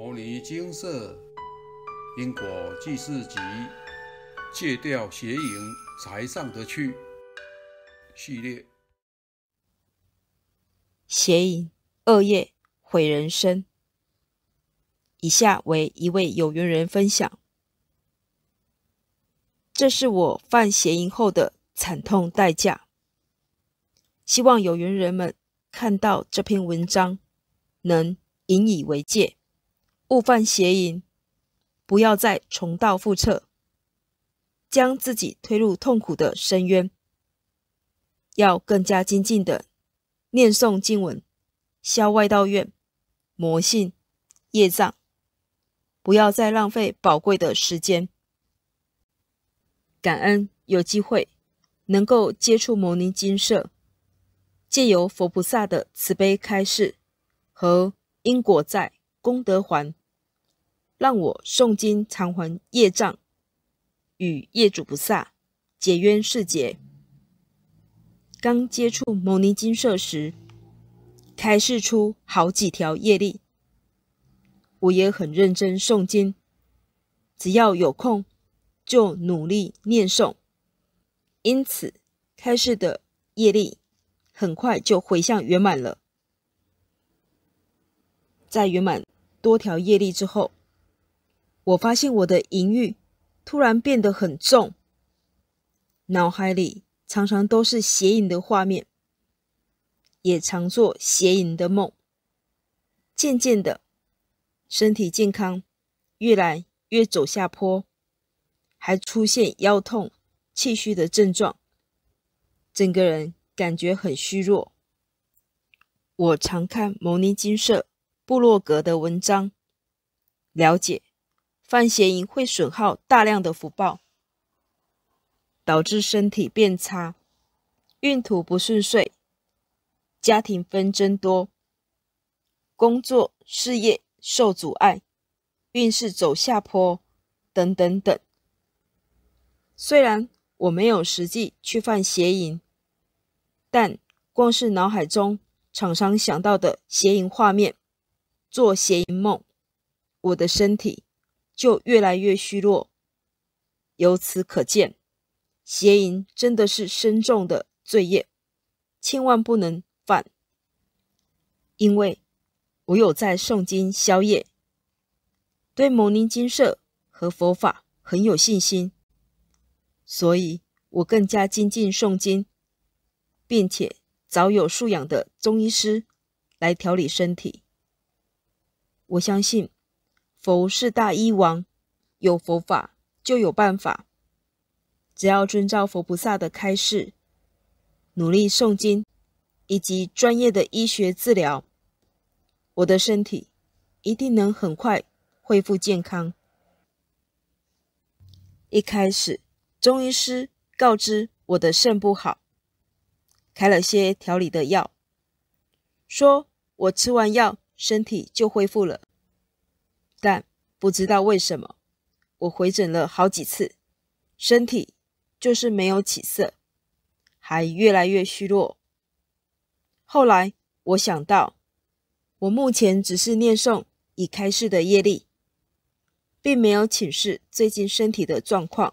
《摩尼金色因果记事集》，戒掉邪淫才上得去。系列。邪淫恶业毁人生。以下为一位有缘人分享：“这是我犯邪淫后的惨痛代价。希望有缘人们看到这篇文章，能引以为戒。”勿犯邪淫，不要再重蹈覆辙，将自己推入痛苦的深渊。要更加精进的念诵经文，消外道怨、魔性、业障，不要再浪费宝贵的时间。感恩有机会能够接触摩尼金舍，借由佛菩萨的慈悲开示和因果债、功德还。让我诵经偿还业障，与业主菩萨解冤释结。刚接触《牟尼经社》时，开示出好几条业力，我也很认真诵经，只要有空就努力念诵，因此开示的业力很快就回向圆满了。在圆满多条业力之后。我发现我的淫欲突然变得很重，脑海里常常都是邪淫的画面，也常做邪淫的梦。渐渐的，身体健康越来越走下坡，还出现腰痛、气虚的症状，整个人感觉很虚弱。我常看牟尼金舍布洛格的文章，了解。犯邪淫会损耗大量的福报，导致身体变差、运途不顺遂、家庭纷争多、工作事业受阻碍、运势走下坡等等等。虽然我没有实际去犯邪淫，但光是脑海中常常想到的邪淫画面，做邪淫梦，我的身体。就越来越虚弱。由此可见，邪淫真的是深重的罪业，千万不能犯。因为，我有在诵经消业，对摩尼金舍和佛法很有信心，所以我更加精进诵经，并且找有素养的中医师来调理身体。我相信。佛是大医王，有佛法就有办法。只要遵照佛菩萨的开示，努力诵经，以及专业的医学治疗，我的身体一定能很快恢复健康。一开始，中医师告知我的肾不好，开了些调理的药，说我吃完药身体就恢复了。但不知道为什么，我回诊了好几次，身体就是没有起色，还越来越虚弱。后来我想到，我目前只是念诵已开示的业力，并没有请示最近身体的状况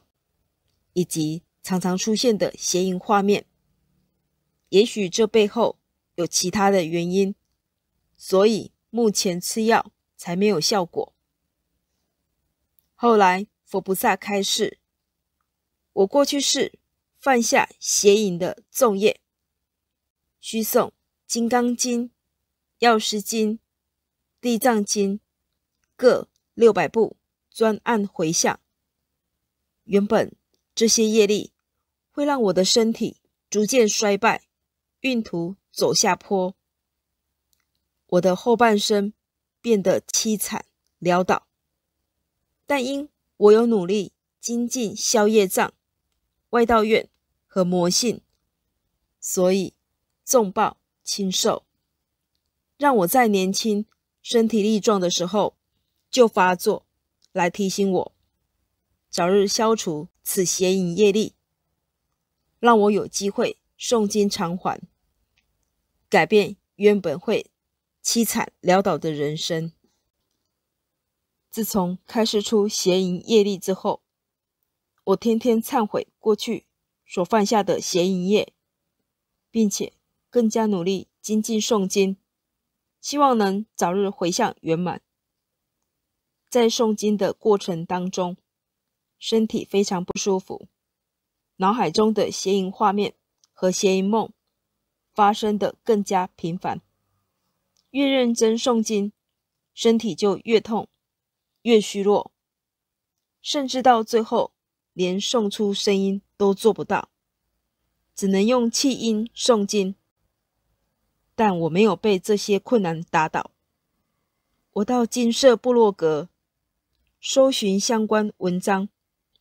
以及常常出现的邪淫画面。也许这背后有其他的原因，所以目前吃药才没有效果。后来，佛菩萨开示：我过去世犯下邪淫的重业，须诵《金刚经》《药师经》《地藏经》各六百部，专案回向。原本这些业力会让我的身体逐渐衰败，运途走下坡，我的后半生变得凄惨潦倒。但因我有努力精进消业障、外道院和魔性，所以重报轻受，让我在年轻、身体力壮的时候就发作，来提醒我早日消除此邪淫业力，让我有机会诵经偿还，改变原本会凄惨潦倒的人生。自从开始出邪淫业力之后，我天天忏悔过去所犯下的邪淫业，并且更加努力精进诵经，希望能早日回向圆满。在诵经的过程当中，身体非常不舒服，脑海中的邪淫画面和邪淫梦发生的更加频繁，越认真诵经，身体就越痛。越虚弱，甚至到最后连送出声音都做不到，只能用气音诵经。但我没有被这些困难打倒。我到金色部落格搜寻相关文章，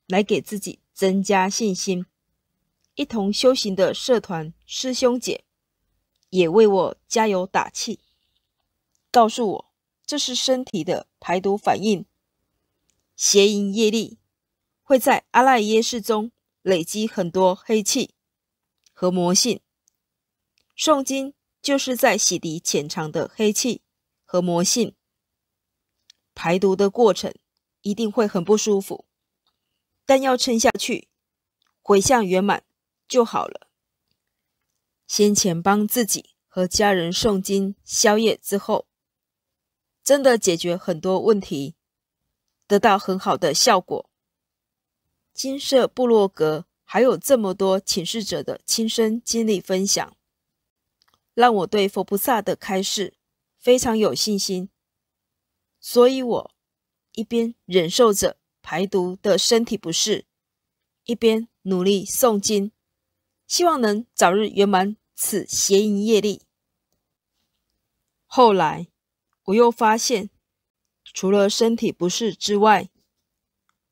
来给自己增加信心。一同修行的社团师兄姐也为我加油打气，告诉我这是身体的排毒反应。邪淫业力会在阿赖耶识中累积很多黑气和魔性，诵经就是在洗涤潜藏的黑气和魔性，排毒的过程一定会很不舒服，但要撑下去，回向圆满就好了。先前帮自己和家人诵经消业之后，真的解决很多问题。得到很好的效果。金色布洛格还有这么多请示者的亲身经历分享，让我对佛菩萨的开示非常有信心。所以，我一边忍受着排毒的身体不适，一边努力诵经，希望能早日圆满此邪淫业力。后来，我又发现。除了身体不适之外，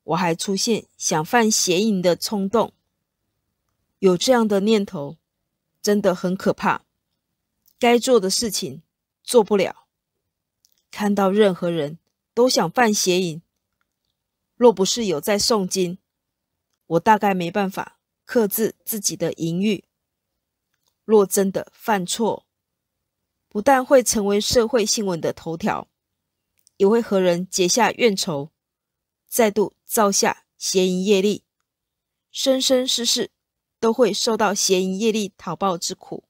我还出现想犯邪淫的冲动。有这样的念头，真的很可怕。该做的事情做不了，看到任何人都想犯邪淫。若不是有在诵经，我大概没办法克制自己的淫欲。若真的犯错，不但会成为社会新闻的头条。也会和人结下怨仇，再度造下邪淫业力，生生世世都会受到邪淫业力讨报之苦。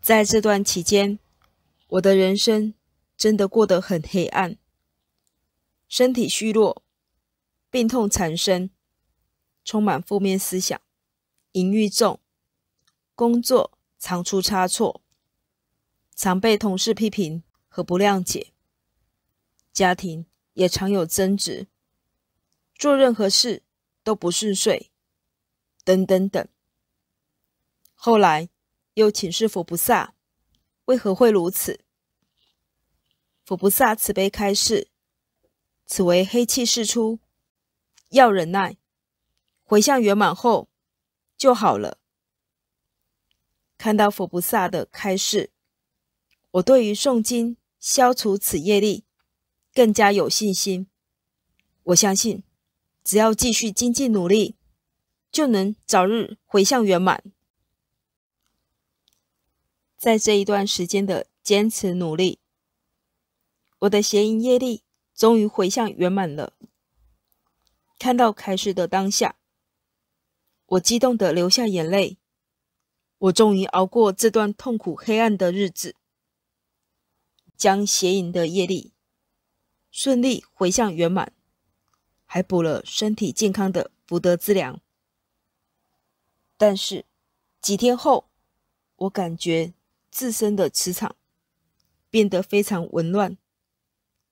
在这段期间，我的人生真的过得很黑暗，身体虚弱，病痛缠身，充满负面思想，淫欲重，工作常出差错。常被同事批评和不谅解，家庭也常有争执，做任何事都不顺遂，等等等。后来又请示佛菩萨，为何会如此？佛菩萨慈悲开示：此为黑气释出，要忍耐，回向圆满后就好了。看到佛菩萨的开示。我对于诵经消除此业力更加有信心。我相信，只要继续精进努力，就能早日回向圆满。在这一段时间的坚持努力，我的邪淫业力终于回向圆满了。看到开始的当下，我激动的流下眼泪。我终于熬过这段痛苦黑暗的日子。将邪淫的业力顺利回向圆满，还补了身体健康的福德资粮。但是几天后，我感觉自身的磁场变得非常紊乱，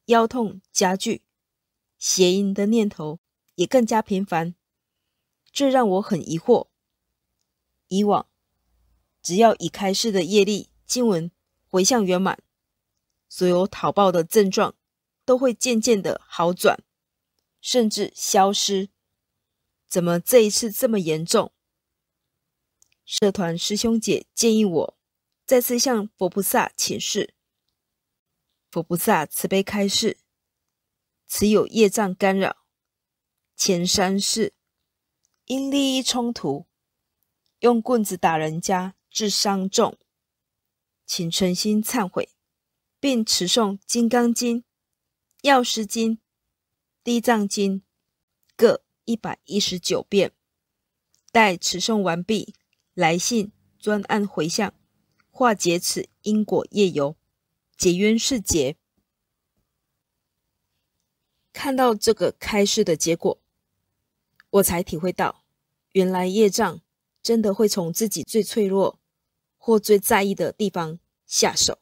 腰痛加剧，邪淫的念头也更加频繁，这让我很疑惑。以往只要已开示的业力经文回向圆满。所有讨报的症状都会渐渐的好转，甚至消失。怎么这一次这么严重？社团师兄姐建议我再次向佛菩萨请示。佛菩萨慈悲开示：此有业障干扰，前三世因利益冲突，用棍子打人家，致伤重，请诚心忏悔。并持诵《金刚经》《药师经》《地藏经》各一百一十九遍。待持诵完毕，来信专案回向，化解此因果业由，解冤释结。看到这个开示的结果，我才体会到，原来业障真的会从自己最脆弱或最在意的地方下手。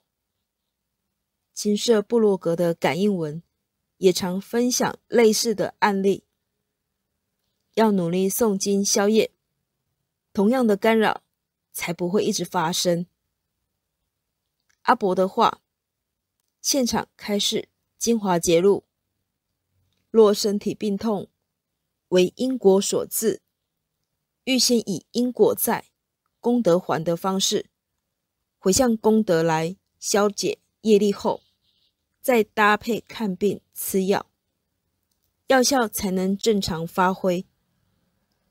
金色布洛格的感应文也常分享类似的案例。要努力诵经消业，同样的干扰才不会一直发生。阿伯的话，现场开始精华节录：若身体病痛为因果所致，预先以因果债、功德还的方式回向功德来消解业力后。再搭配看病吃药，药效才能正常发挥，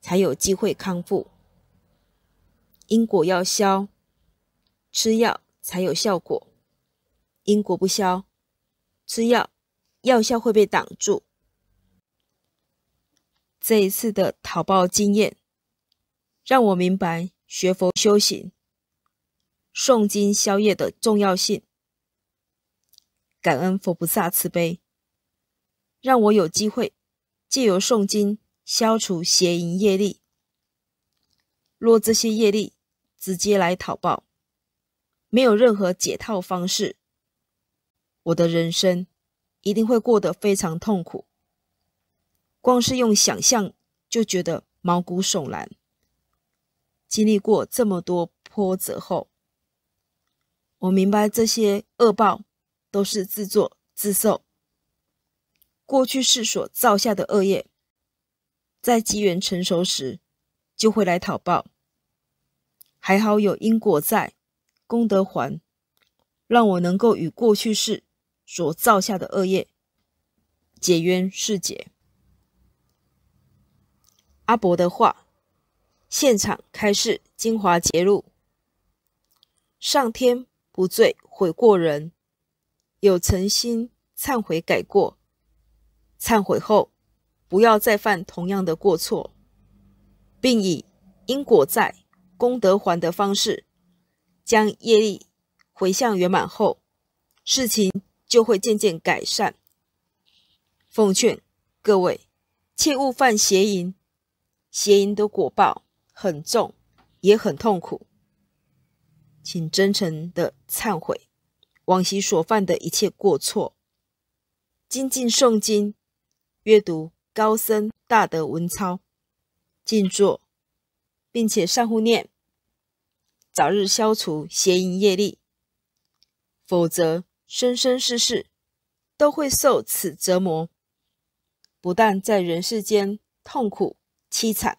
才有机会康复。因果要消，吃药才有效果；因果不消，吃药药效会被挡住。这一次的淘宝经验，让我明白学佛修行、诵经消业的重要性。感恩佛菩萨慈悲，让我有机会借由诵经消除邪淫业力。若这些业力直接来讨报，没有任何解套方式，我的人生一定会过得非常痛苦。光是用想象就觉得毛骨悚然。经历过这么多波折后，我明白这些恶报。都是自作自受，过去世所造下的恶业，在机缘成熟时就会来讨报。还好有因果在，功德还，让我能够与过去世所造下的恶业解冤释结。阿伯的话，现场开示《精华捷录》，上天不罪，悔过人。有诚心忏悔改过，忏悔后不要再犯同样的过错，并以因果债、功德还的方式将业力回向圆满后，事情就会渐渐改善。奉劝各位，切勿犯邪淫，邪淫的果报很重，也很痛苦，请真诚的忏悔。往昔所犯的一切过错，精进诵经、阅读高僧大德文抄、静坐，并且善护念，早日消除邪淫业力，否则生生世世都会受此折磨。不但在人世间痛苦凄惨，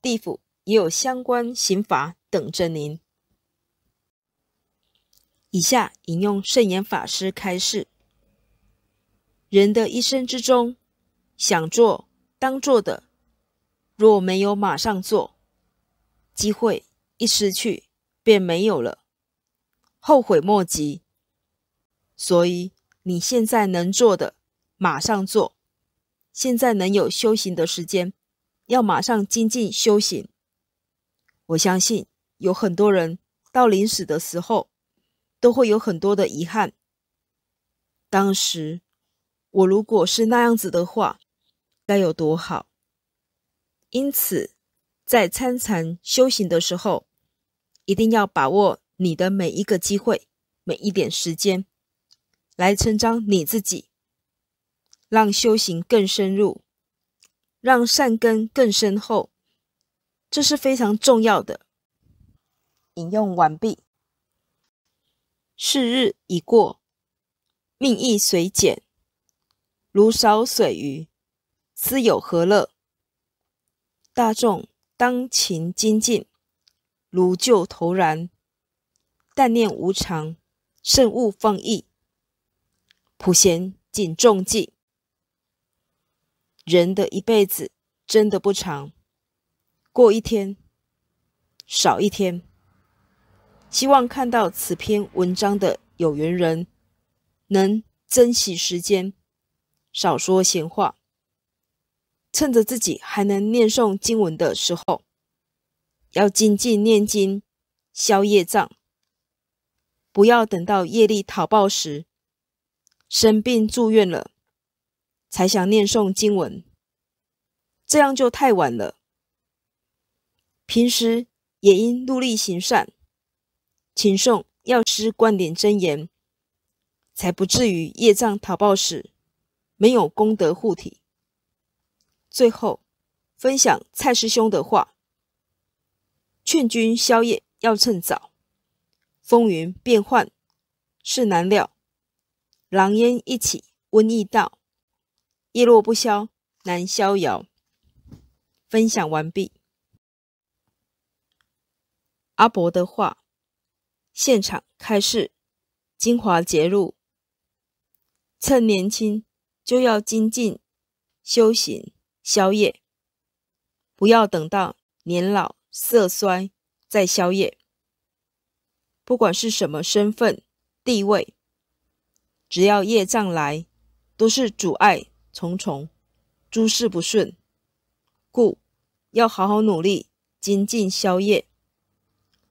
地府也有相关刑罚等着您。以下引用圣严法师开示：人的一生之中，想做、当做的，若没有马上做，机会一失去便没有了，后悔莫及。所以你现在能做的，马上做；现在能有修行的时间，要马上精进修行。我相信有很多人到临死的时候。都会有很多的遗憾。当时我如果是那样子的话，该有多好！因此，在参禅修行的时候，一定要把握你的每一个机会、每一点时间，来成长你自己，让修行更深入，让善根更深厚。这是非常重要的。引用完毕。是日已过，命亦随减，如少水鱼，斯有何乐？大众当勤精进，如旧投然。但念无常，慎勿放逸。普贤谨重记。人的一辈子真的不长，过一天少一天。希望看到此篇文章的有缘人，能珍惜时间，少说闲话。趁着自己还能念诵经文的时候，要精进念经，消业障。不要等到业力讨报时，生病住院了，才想念诵经文，这样就太晚了。平时也应努力行善。请诵药师观点真言，才不至于业障逃报时没有功德护体。最后分享蔡师兄的话：劝君宵夜要趁早，风云变幻事难料，狼烟一起瘟疫到，叶落不消难逍遥。分享完毕。阿伯的话。现场开示：精华节录。趁年轻就要精进修行宵夜，不要等到年老色衰再宵夜。不管是什么身份地位，只要业障来，都是阻碍重重，诸事不顺。故要好好努力精进宵夜。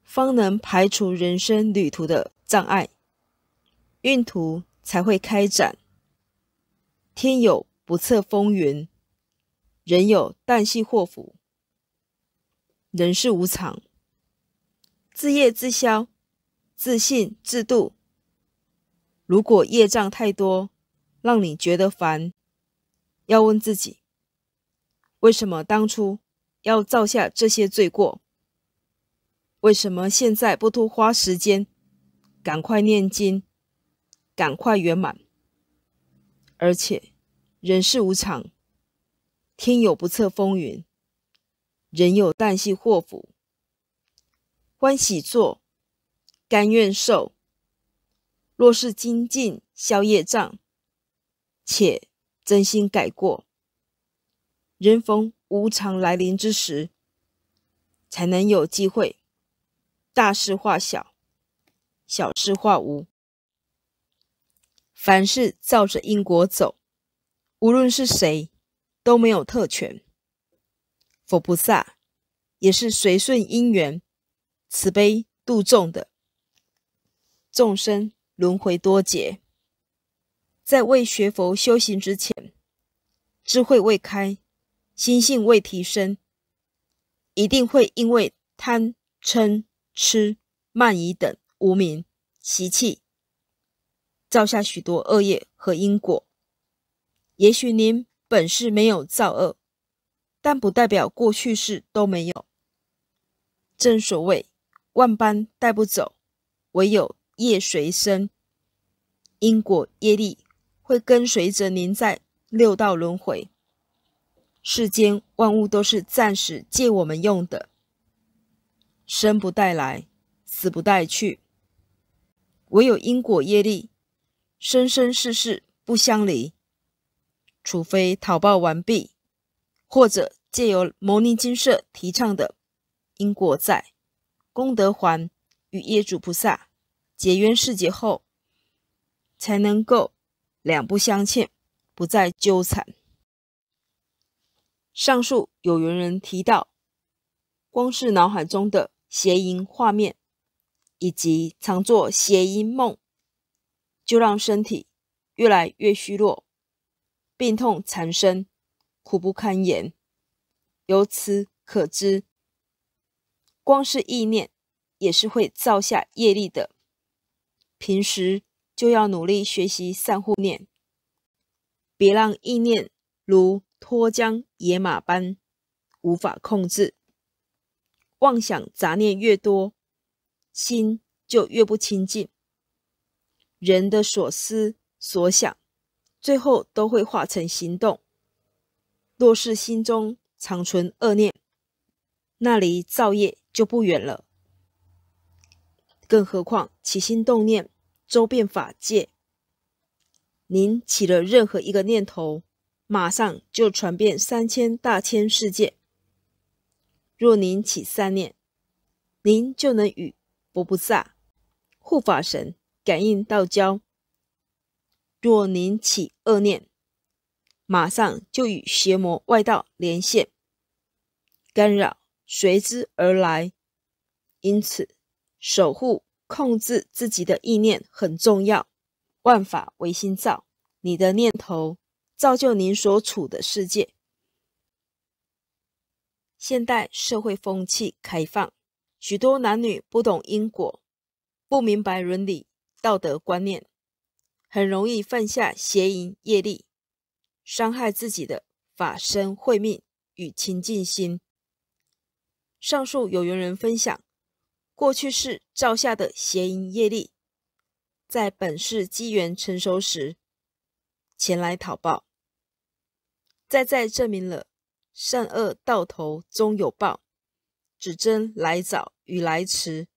方能排除人生旅途的障碍，运途才会开展。天有不测风云，人有旦夕祸福。人事无常，自业自消，自信自度。如果业障太多，让你觉得烦，要问自己：为什么当初要造下这些罪过？为什么现在不多花时间，赶快念经，赶快圆满？而且，人事无常，天有不测风云，人有旦夕祸福，欢喜做，甘愿受。若是精进消业障，且真心改过，人逢无常来临之时，才能有机会。大事化小，小事化无。凡事照着因果走，无论是谁都没有特权。佛菩萨也是随顺因缘，慈悲度众的。众生轮回多劫，在未学佛修行之前，智慧未开，心性未提升，一定会因为贪嗔。吃、慢语等无名习气，造下许多恶业和因果。也许您本是没有造恶，但不代表过去世都没有。正所谓万般带不走，唯有业随身。因果业力会跟随着您在六道轮回。世间万物都是暂时借我们用的。生不带来，死不带去，唯有因果业力，生生世世不相离。除非讨报完毕，或者借由牟尼金舍提倡的因果债、功德还与业主菩萨结缘世界后，才能够两不相欠，不再纠缠。上述有缘人提到，光是脑海中的。谐音画面，以及常做谐音梦，就让身体越来越虚弱，病痛缠身，苦不堪言。由此可知，光是意念也是会造下业力的。平时就要努力学习善护念，别让意念如脱缰野马般无法控制。妄想杂念越多，心就越不清净。人的所思所想，最后都会化成行动。若是心中常存恶念，那离造业就不远了。更何况起心动念，周遍法界。您起了任何一个念头，马上就传遍三千大千世界。若您起善念，您就能与佛菩萨、护法神感应道交；若您起恶念，马上就与邪魔外道连线，干扰随之而来。因此，守护、控制自己的意念很重要。万法唯心造，你的念头造就您所处的世界。现代社会风气开放，许多男女不懂因果，不明白伦理道德观念，很容易犯下邪淫业力，伤害自己的法身慧命与清净心。上述有缘人分享，过去世造下的邪淫业力，在本世机缘成熟时前来讨报，再再证明了。善恶到头终有报，只争来早与来迟。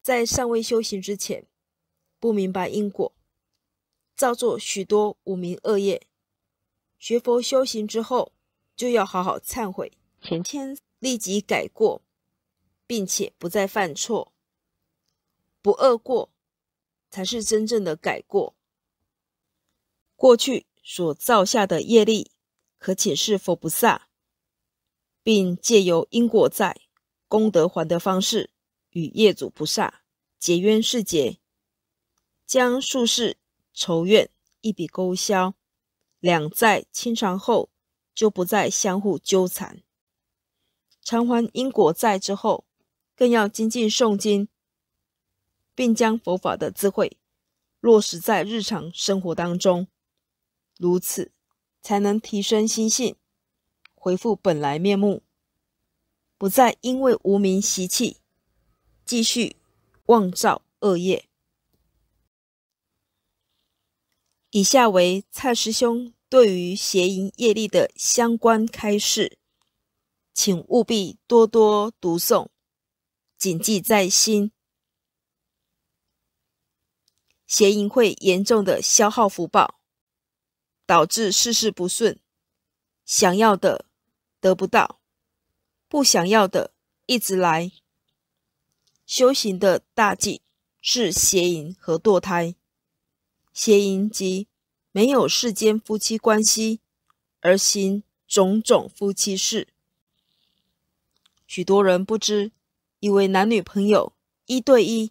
在尚未修行之前，不明白因果，造作许多无名恶业；学佛修行之后，就要好好忏悔，前天立即改过，并且不再犯错，不恶过才是真正的改过。过去所造下的业力。可请示佛菩萨，并借由因果债、功德还的方式，与业主菩萨结冤释结，将术世仇怨一笔勾销。两债清偿后，就不再相互纠缠。偿还因果债之后，更要精进诵经，并将佛法的智慧落实在日常生活当中。如此。才能提升心性，回复本来面目，不再因为无名习气继续妄造恶业。以下为蔡师兄对于邪淫业力的相关开示，请务必多多读诵，谨记在心。邪淫会严重的消耗福报。导致事事不顺，想要的得不到，不想要的一直来。修行的大忌是邪淫和堕胎。邪淫即没有世间夫妻关系而行种种夫妻事。许多人不知，以为男女朋友一对一，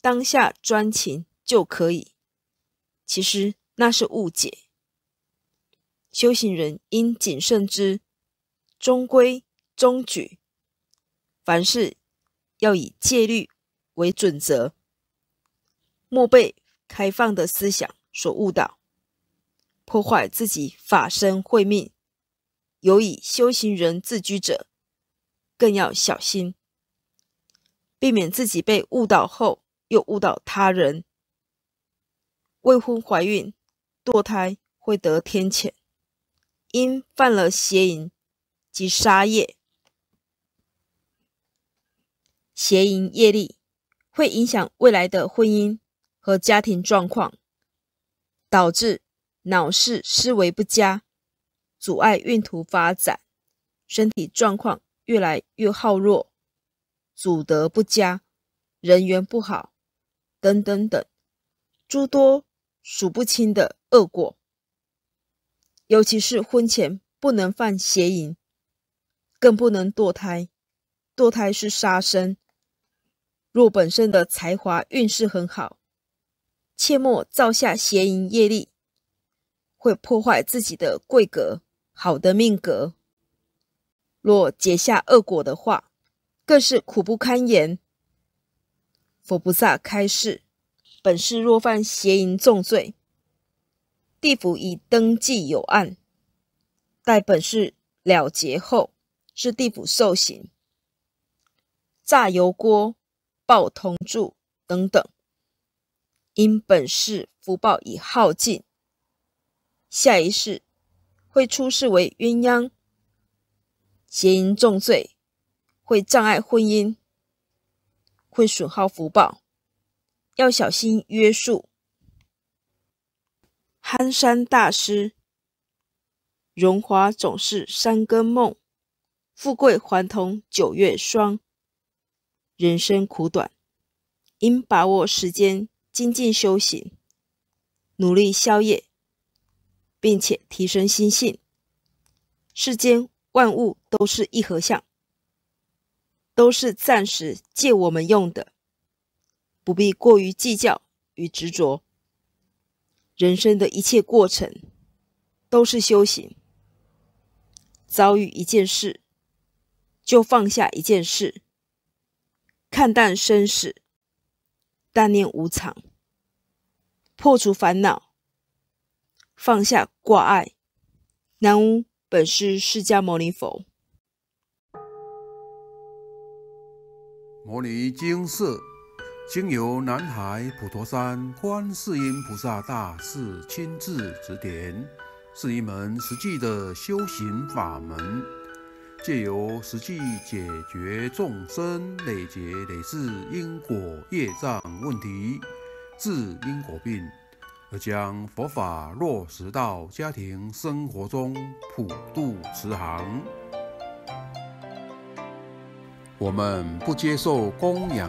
当下专情就可以，其实那是误解。修行人应谨慎之，中规中矩，凡事要以戒律为准则，莫被开放的思想所误导，破坏自己法身慧命。有以修行人自居者，更要小心，避免自己被误导后又误导他人。未婚怀孕、堕胎会得天谴。因犯了邪淫及杀业，邪淫业力会影响未来的婚姻和家庭状况，导致脑事思维不佳，阻碍孕途发展，身体状况越来越好弱，祖德不佳，人缘不好，等等等诸多数不清的恶果。尤其是婚前不能犯邪淫，更不能堕胎。堕胎是杀生。若本身的才华运势很好，切莫造下邪淫业力，会破坏自己的贵格、好的命格。若结下恶果的话，更是苦不堪言。佛菩萨开示：本是若犯邪淫重罪。地府已登记有案，待本世了结后，是地府受刑，炸油锅、爆铜柱等等。因本世福报已耗尽，下一世会出世为鸳鸯，邪淫重罪，会障碍婚姻，会损耗福报，要小心约束。憨山大师：“荣华总是三更梦，富贵还同九月霜。人生苦短，应把握时间，精进修行，努力宵夜，并且提升心性。世间万物都是一合相，都是暂时借我们用的，不必过于计较与执着。”人生的一切过程都是修行。遭遇一件事，就放下一件事。看淡生死，淡念无常，破除烦恼，放下挂碍。南无本师释迦牟尼佛。《摩尼经》四。经由南海普陀山观世音菩萨大士亲自指点，是一门实际的修行法门，借由实际解决众生累劫累世因果业障问题，治因果病，而将佛法落实到家庭生活中普渡慈航。我们不接受供养。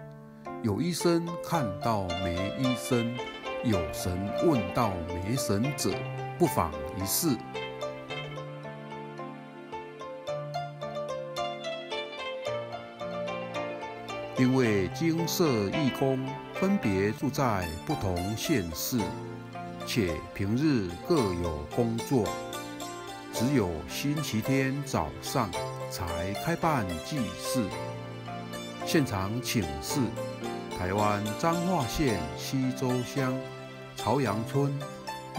有医生看到没医生，有神问到没神者，不妨一试。因为金色义工分别住在不同县市，且平日各有工作，只有星期天早上才开办祭祀现场请示。台湾彰化县溪周乡朝阳村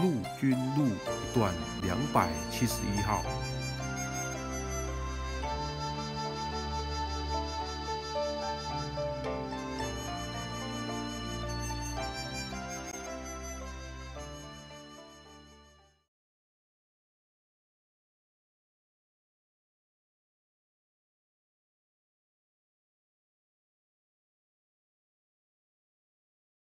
陆军路一段两百七十一号。